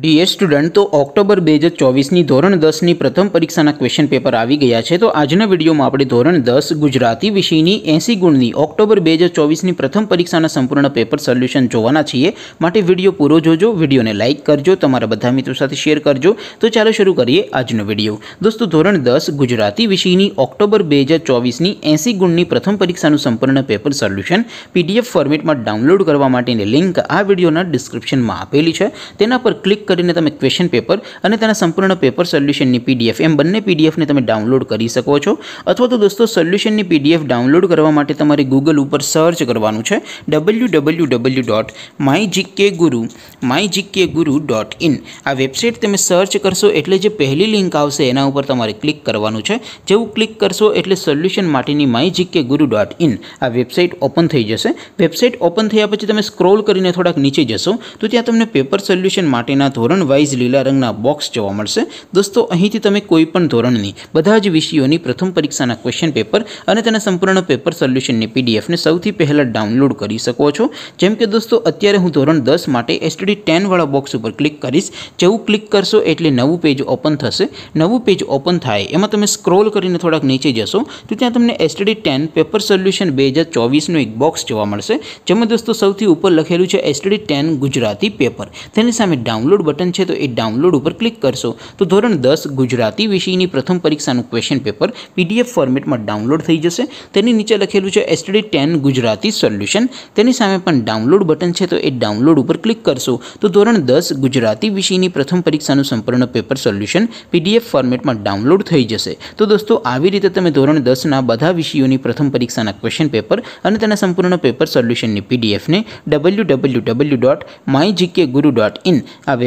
DA student તો October બે હજાર ચોવીસની ધોરણ દસની પ્રથમ પરીક્ષાના ક્વેશ્ચન પેપર આવી ગયા છે તો આજના વિડીયોમાં આપણે ધોરણ દસ ગુજરાતી વિષયની એંસી ગુણની ઓક્ટોબર બે હજાર ચોવીસની પ્રથમ પરીક્ષાના સંપૂર્ણ પેપર સોલ્યુશન જોવાના છીએ માટે વિડીયો પૂરો જોજો વિડીયોને લાઇક કરજો તમારા બધા મિત્રો સાથે શેર કરજો તો ચાલો શરૂ કરીએ આજનો વિડીયો દોસ્તો ધોરણ દસ ગુજરાતી વિષયની ઓક્ટોબર બે હજાર ચોવીસની એંસી ગુણની પ્રથમ પરીક્ષાનું સંપૂર્ણ પેપર સોલ્યુશન પીડીએફ ફોર્મેટમાં ડાઉનલોડ કરવા માટેની લિંક આ વિડીયોના ડિસ્ક્રિપ્શનમાં આપેલી છે તેના પર ક્લિક કરીને તમે ક્વેશ્ચન પેપર અને તેના સંપૂર્ણનો પેપર સોલ્યુશનની પીડીએફ એમ બનને પીડીએફ ને તમે ડાઉનલોડ કરી શકો છો અથવા તો દોસ્તો સોલ્યુશનની પીડીએફ ડાઉનલોડ કરવા માટે તમારે Google ઉપર સર્ચ કરવાનું છે www.mygkguru mygkguru.in આ વેબસાઈટ તમે સર્ચ કરશો એટલે જે પહેલી લિંક આવશે તેના ઉપર તમારે ક્લિક કરવાનું છે જેવું ક્લિક કરશો એટલે સોલ્યુશન માટેની mygkguru.in આ વેબસાઈટ ઓપન થઈ જશે વેબસાઈટ ઓપન થઈયા પછી તમે સ્ક્રોલ કરીને થોડાક નીચે જશો તો ત્યાં તમને પેપર સોલ્યુશન માટેના ધોરણ વાઇઝ લીલ રંગના બોક્સ જોવા મળશે દોસ્તો અહીંથી તમે કોઈ પણ ધોરણની બધા જ વિષયોની પ્રથમ પરીક્ષાના ક્વેશ્ચન પેપર અને તેના સંપૂર્ણનો પેપર સોલ્યુશનની પીડીએફ ને સૌથી પહેલા ડાઉનલોડ કરી શકો છો જેમ કે દોસ્તો અત્યારે હું ધોરણ 10 માટે STD 10 વાળો બોક્સ ઉપર ક્લિક કરીશ જેવું ક્લિક કરશો એટલે નવું પેજ ઓપન થશે નવું પેજ ઓપન થાય એમાં તમે સ્ક્રોલ કરીને થોડક નીચે જશો તો ત્યાં તમને STD 10 પેપર સોલ્યુશન 2024 નો એક બોક્સ જોવા મળશે જેમાં દોસ્તો સૌથી ઉપર લખેલું છે STD 10 ગુજરાતી પેપર તેની સામે ડાઉનલોડ बटन छे तो ए डाउनलोड ऊपर क्लिक करसो तो ધોરણ 10 ગુજરાતી વિષયની પ્રથમ પરીક્ષાનું ક્વેશ્ચન પેપર પીડીએફ ફોર્મેટમાં ડાઉનલોડ થઈ જશે તેની નીચે લખેલું છે STD 10 ગુજરાતી સોલ્યુશન તેની સામે પણ ડાઉનલોડ બટન છે તો એ ડાઉનલોડ ઉપર ક્લિક કરશો તો ધોરણ 10 ગુજરાતી વિષયની પ્રથમ પરીક્ષાનું સંપૂર્ણ પેપર સોલ્યુશન પીડીએફ ફોર્મેટમાં ડાઉનલોડ થઈ જશે તો દોસ્તો આવી રીતે તમે ધોરણ 10 ના બધા વિષયોની પ્રથમ પરીક્ષાના ક્વેશ્ચન પેપર અને તેના સંપૂર્ણના પેપર સોલ્યુશનની પીડીએફ ને www.mygkguru.in હવે